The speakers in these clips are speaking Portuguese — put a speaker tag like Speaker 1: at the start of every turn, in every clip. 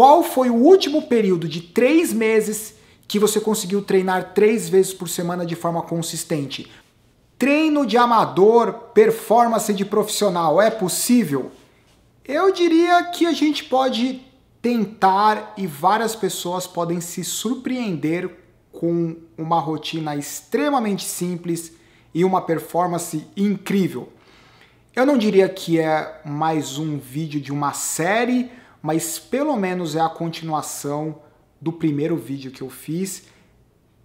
Speaker 1: Qual foi o último período de três meses que você conseguiu treinar três vezes por semana de forma consistente? Treino de amador, performance de profissional, é possível? Eu diria que a gente pode tentar e várias pessoas podem se surpreender com uma rotina extremamente simples e uma performance incrível. Eu não diria que é mais um vídeo de uma série mas pelo menos é a continuação do primeiro vídeo que eu fiz.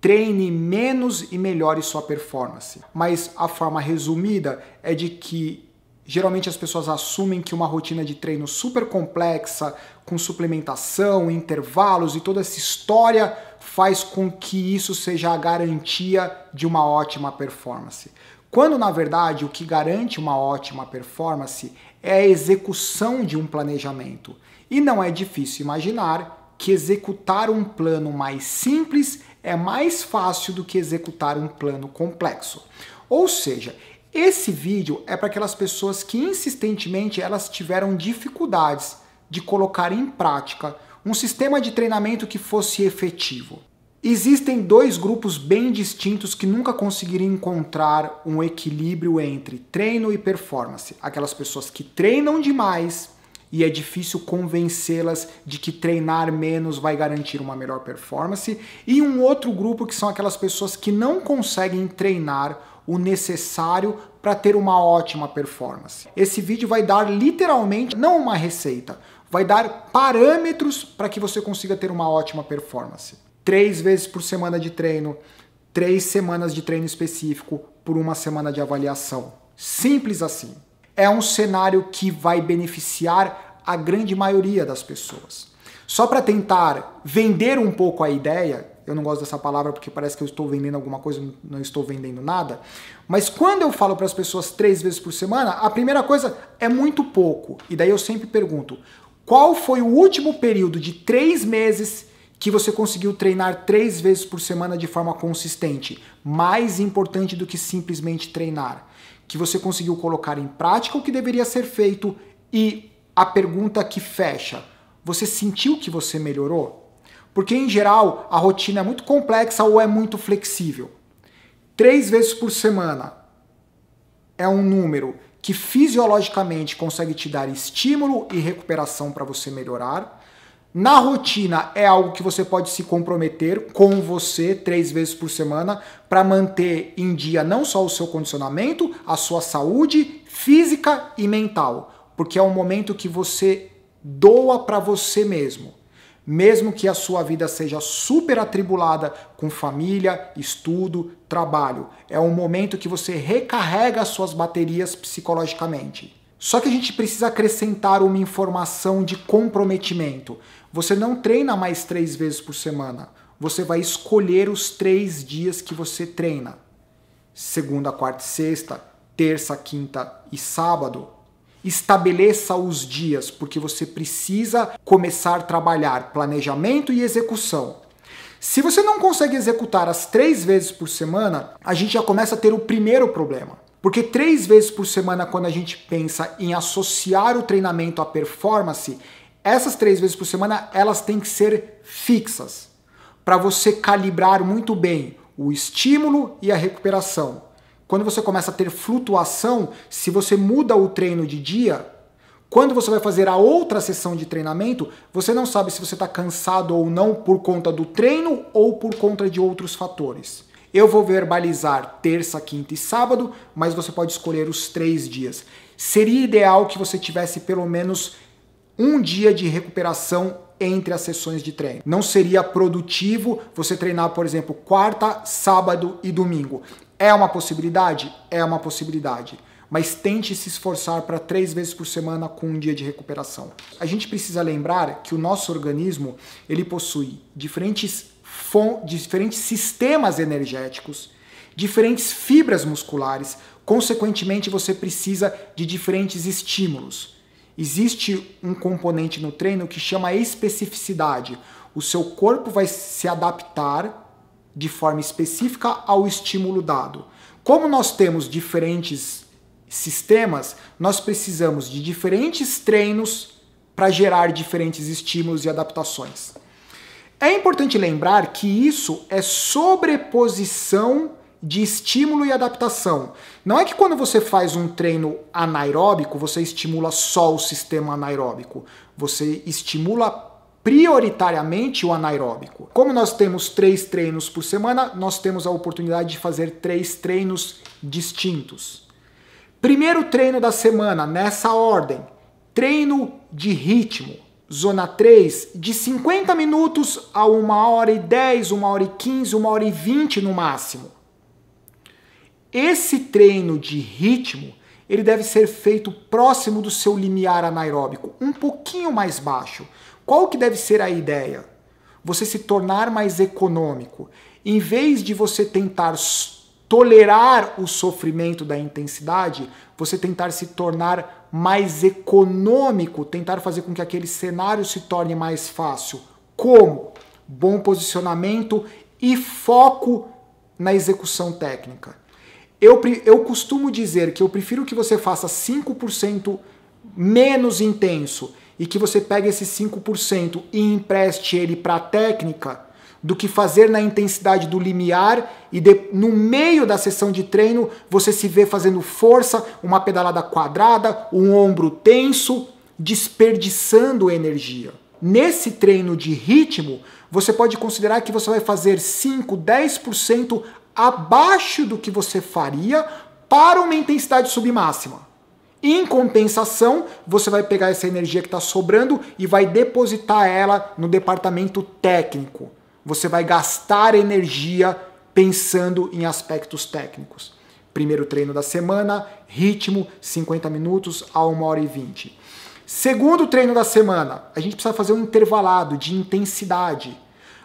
Speaker 1: Treine menos e melhore sua performance. Mas a forma resumida é de que geralmente as pessoas assumem que uma rotina de treino super complexa, com suplementação, intervalos e toda essa história faz com que isso seja a garantia de uma ótima performance. Quando na verdade o que garante uma ótima performance é a execução de um planejamento. E não é difícil imaginar que executar um plano mais simples é mais fácil do que executar um plano complexo. Ou seja, esse vídeo é para aquelas pessoas que insistentemente elas tiveram dificuldades de colocar em prática um sistema de treinamento que fosse efetivo. Existem dois grupos bem distintos que nunca conseguiriam encontrar um equilíbrio entre treino e performance. Aquelas pessoas que treinam demais e é difícil convencê-las de que treinar menos vai garantir uma melhor performance. E um outro grupo que são aquelas pessoas que não conseguem treinar o necessário para ter uma ótima performance. Esse vídeo vai dar literalmente não uma receita, vai dar parâmetros para que você consiga ter uma ótima performance. Três vezes por semana de treino, três semanas de treino específico por uma semana de avaliação. Simples assim é um cenário que vai beneficiar a grande maioria das pessoas. Só para tentar vender um pouco a ideia, eu não gosto dessa palavra porque parece que eu estou vendendo alguma coisa, não estou vendendo nada. Mas quando eu falo para as pessoas três vezes por semana, a primeira coisa é muito pouco. E daí eu sempre pergunto: qual foi o último período de três meses que você conseguiu treinar três vezes por semana de forma consistente? Mais importante do que simplesmente treinar que você conseguiu colocar em prática o que deveria ser feito e a pergunta que fecha, você sentiu que você melhorou? Porque em geral a rotina é muito complexa ou é muito flexível. Três vezes por semana é um número que fisiologicamente consegue te dar estímulo e recuperação para você melhorar. Na rotina é algo que você pode se comprometer com você três vezes por semana para manter em dia não só o seu condicionamento, a sua saúde física e mental, porque é um momento que você doa para você mesmo. Mesmo que a sua vida seja super atribulada com família, estudo, trabalho, é um momento que você recarrega as suas baterias psicologicamente. Só que a gente precisa acrescentar uma informação de comprometimento. Você não treina mais três vezes por semana. Você vai escolher os três dias que você treina: segunda, quarta e sexta, terça, quinta e sábado. Estabeleça os dias, porque você precisa começar a trabalhar planejamento e execução. Se você não consegue executar as três vezes por semana, a gente já começa a ter o primeiro problema. Porque três vezes por semana, quando a gente pensa em associar o treinamento à performance, essas três vezes por semana, elas têm que ser fixas para você calibrar muito bem o estímulo e a recuperação. Quando você começa a ter flutuação, se você muda o treino de dia, quando você vai fazer a outra sessão de treinamento, você não sabe se você está cansado ou não por conta do treino ou por conta de outros fatores. Eu vou verbalizar terça, quinta e sábado, mas você pode escolher os três dias. Seria ideal que você tivesse pelo menos um dia de recuperação entre as sessões de treino. Não seria produtivo você treinar, por exemplo, quarta, sábado e domingo. É uma possibilidade? É uma possibilidade. Mas tente se esforçar para três vezes por semana com um dia de recuperação. A gente precisa lembrar que o nosso organismo ele possui diferentes, diferentes sistemas energéticos, diferentes fibras musculares, consequentemente, você precisa de diferentes estímulos. Existe um componente no treino que chama especificidade. O seu corpo vai se adaptar de forma específica ao estímulo dado. Como nós temos diferentes sistemas, nós precisamos de diferentes treinos para gerar diferentes estímulos e adaptações. É importante lembrar que isso é sobreposição de estímulo e adaptação. Não é que quando você faz um treino anaeróbico, você estimula só o sistema anaeróbico. Você estimula prioritariamente o anaeróbico. Como nós temos três treinos por semana, nós temos a oportunidade de fazer três treinos distintos. Primeiro treino da semana, nessa ordem: treino de ritmo. Zona 3, de 50 minutos a 1 hora e 10, 1 hora e 15, 1 hora e 20 no máximo. Esse treino de ritmo ele deve ser feito próximo do seu limiar anaeróbico, um pouquinho mais baixo. Qual que deve ser a ideia? Você se tornar mais econômico. Em vez de você tentar tolerar o sofrimento da intensidade, você tentar se tornar mais econômico, tentar fazer com que aquele cenário se torne mais fácil. Como? Bom posicionamento e foco na execução técnica. Eu, eu costumo dizer que eu prefiro que você faça 5% menos intenso e que você pegue esse 5% e empreste ele para a técnica do que fazer na intensidade do limiar e de, no meio da sessão de treino você se vê fazendo força, uma pedalada quadrada, um ombro tenso, desperdiçando energia. Nesse treino de ritmo, você pode considerar que você vai fazer 5, 10% abaixo do que você faria para uma intensidade submáxima. Em compensação, você vai pegar essa energia que está sobrando e vai depositar ela no departamento técnico. Você vai gastar energia pensando em aspectos técnicos. Primeiro treino da semana, ritmo 50 minutos a 1 hora e 20. Segundo treino da semana, a gente precisa fazer um intervalado de intensidade.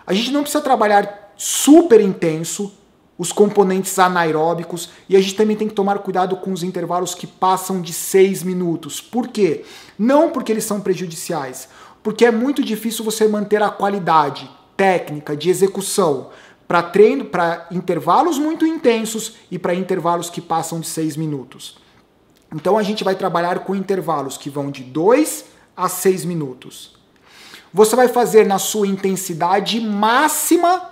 Speaker 1: A gente não precisa trabalhar super intenso, os componentes anaeróbicos e a gente também tem que tomar cuidado com os intervalos que passam de 6 minutos. Por quê? Não porque eles são prejudiciais, porque é muito difícil você manter a qualidade técnica de execução para treino, para intervalos muito intensos e para intervalos que passam de 6 minutos. Então a gente vai trabalhar com intervalos que vão de 2 a 6 minutos. Você vai fazer na sua intensidade máxima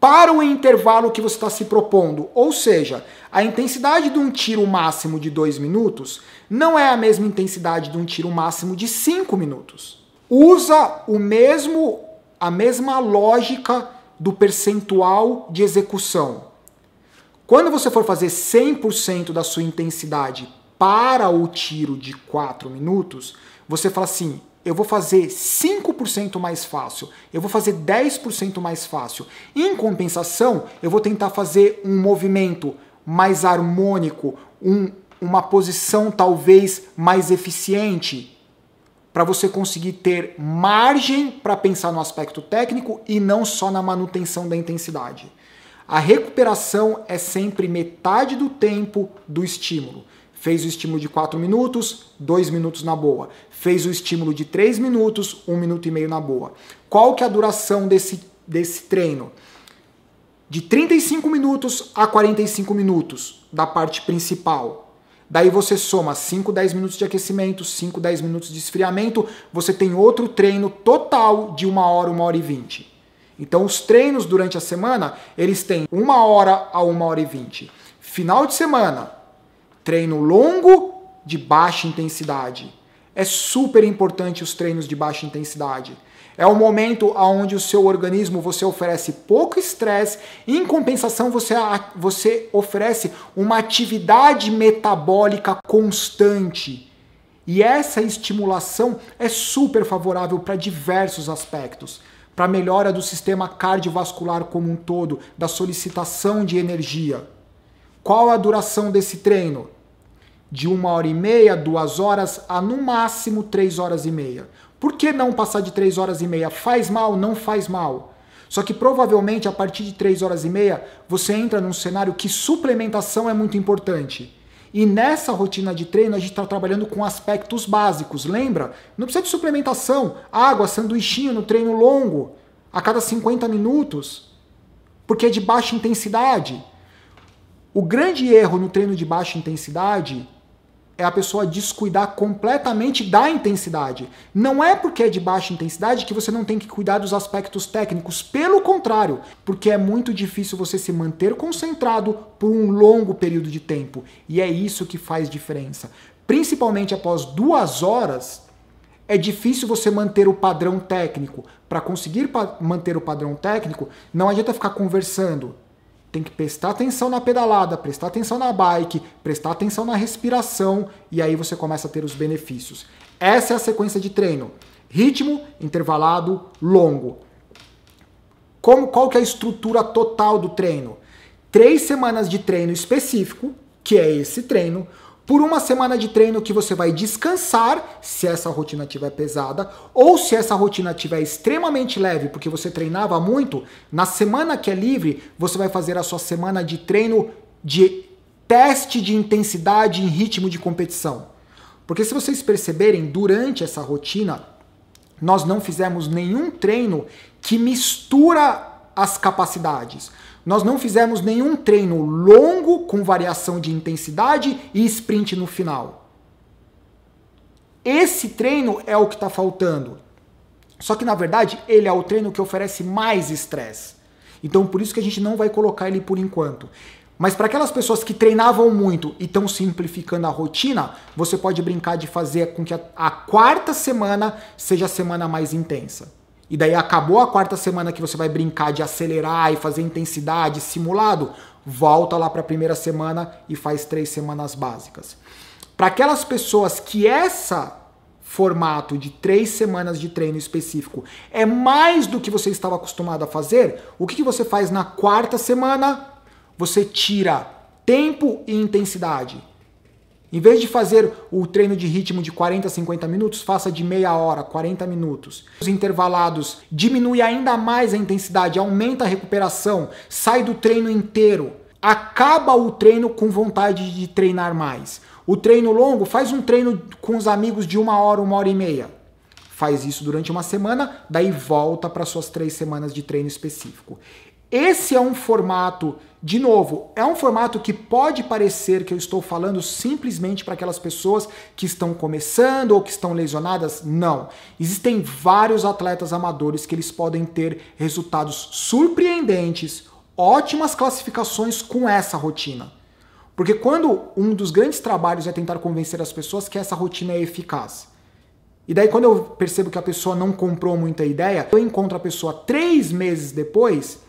Speaker 1: para o intervalo que você está se propondo. Ou seja, a intensidade de um tiro máximo de 2 minutos não é a mesma intensidade de um tiro máximo de 5 minutos. Usa o mesmo a mesma lógica do percentual de execução. Quando você for fazer 100% da sua intensidade para o tiro de 4 minutos, você fala assim: eu vou fazer 5% mais fácil, eu vou fazer 10% mais fácil. Em compensação, eu vou tentar fazer um movimento mais harmônico, um, uma posição talvez mais eficiente, para você conseguir ter margem para pensar no aspecto técnico e não só na manutenção da intensidade. A recuperação é sempre metade do tempo do estímulo. Fez o estímulo de 4 minutos, 2 minutos na boa. Fez o estímulo de 3 minutos, 1 um minuto e meio na boa. Qual que é a duração desse, desse treino? De 35 minutos a 45 minutos da parte principal. Daí você soma 5, 10 minutos de aquecimento, 5, 10 minutos de esfriamento, você tem outro treino total de 1 hora, 1 hora e 20. Então os treinos durante a semana, eles têm 1 hora a 1 hora e 20. Final de semana, treino longo de baixa intensidade. É super importante os treinos de baixa intensidade. É o momento onde o seu organismo você oferece pouco estresse, em compensação você, você oferece uma atividade metabólica constante. E essa estimulação é super favorável para diversos aspectos. Para a melhora do sistema cardiovascular como um todo, da solicitação de energia. Qual a duração desse treino? de uma hora e meia, duas horas, a no máximo três horas e meia. Por que não passar de três horas e meia? Faz mal? Não faz mal. Só que provavelmente a partir de três horas e meia você entra num cenário que suplementação é muito importante. E nessa rotina de treino a gente está trabalhando com aspectos básicos. Lembra? Não precisa de suplementação, água, sanduichinho no treino longo, a cada 50 minutos, porque é de baixa intensidade. O grande erro no treino de baixa intensidade é a pessoa descuidar completamente da intensidade. Não é porque é de baixa intensidade que você não tem que cuidar dos aspectos técnicos, pelo contrário, porque é muito difícil você se manter concentrado por um longo período de tempo. E é isso que faz diferença. Principalmente após duas horas, é difícil você manter o padrão técnico. Para conseguir manter o padrão técnico, não adianta ficar conversando, tem que prestar atenção na pedalada, prestar atenção na bike, prestar atenção na respiração e aí você começa a ter os benefícios. Essa é a sequência de treino: ritmo, intervalado, longo. Como qual que é a estrutura total do treino? Três semanas de treino específico, que é esse treino, por uma semana de treino que você vai descansar, se essa rotina estiver pesada, ou se essa rotina estiver extremamente leve, porque você treinava muito, na semana que é livre, você vai fazer a sua semana de treino de teste de intensidade em ritmo de competição. Porque se vocês perceberem, durante essa rotina, nós não fizemos nenhum treino que mistura as capacidades. Nós não fizemos nenhum treino longo com variação de intensidade e sprint no final. Esse treino é o que está faltando. Só que na verdade ele é o treino que oferece mais estresse. Então por isso que a gente não vai colocar ele por enquanto. Mas para aquelas pessoas que treinavam muito e estão simplificando a rotina, você pode brincar de fazer com que a, a quarta semana seja a semana mais intensa e daí acabou a quarta semana que você vai brincar de acelerar e fazer intensidade, simulado, volta lá para a primeira semana e faz três semanas básicas. Para aquelas pessoas que essa formato de três semanas de treino específico é mais do que você estava acostumado a fazer, o que, que você faz na quarta semana? Você tira tempo e intensidade em vez de fazer o treino de ritmo de 40 a 50 minutos, faça de meia hora, 40 minutos. Os intervalados diminui ainda mais a intensidade, aumenta a recuperação, sai do treino inteiro, acaba o treino com vontade de treinar mais. O treino longo, faz um treino com os amigos de uma hora, uma hora e meia. Faz isso durante uma semana, daí volta para suas três semanas de treino específico. Esse é um formato, de novo, é um formato que pode parecer que eu estou falando simplesmente para aquelas pessoas que estão começando ou que estão lesionadas. Não. Existem vários atletas amadores que eles podem ter resultados surpreendentes, ótimas classificações com essa rotina. Porque quando um dos grandes trabalhos é tentar convencer as pessoas que essa rotina é eficaz. E daí, quando eu percebo que a pessoa não comprou muita ideia, eu encontro a pessoa três meses depois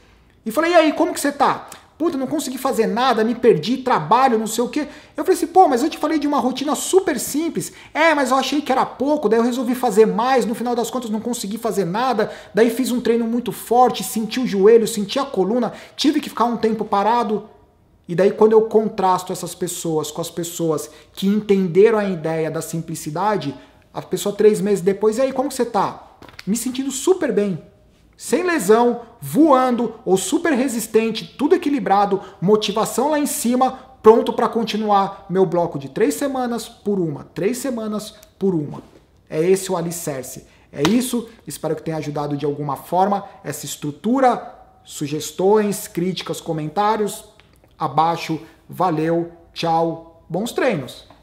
Speaker 1: e falei, e aí, como que você tá? Puta, não consegui fazer nada, me perdi, trabalho, não sei o quê. Eu falei assim, pô, mas eu te falei de uma rotina super simples. É, mas eu achei que era pouco, daí eu resolvi fazer mais, no final das contas não consegui fazer nada, daí fiz um treino muito forte, senti o joelho, senti a coluna, tive que ficar um tempo parado. E daí, quando eu contrasto essas pessoas com as pessoas que entenderam a ideia da simplicidade, a pessoa três meses depois, e aí, como você tá? Me sentindo super bem sem lesão, voando ou super resistente, tudo equilibrado, motivação lá em cima, pronto para continuar meu bloco de três semanas por uma, três semanas por uma. É esse o alicerce. É isso, espero que tenha ajudado de alguma forma essa estrutura, sugestões, críticas, comentários. Abaixo, valeu, tchau, bons treinos!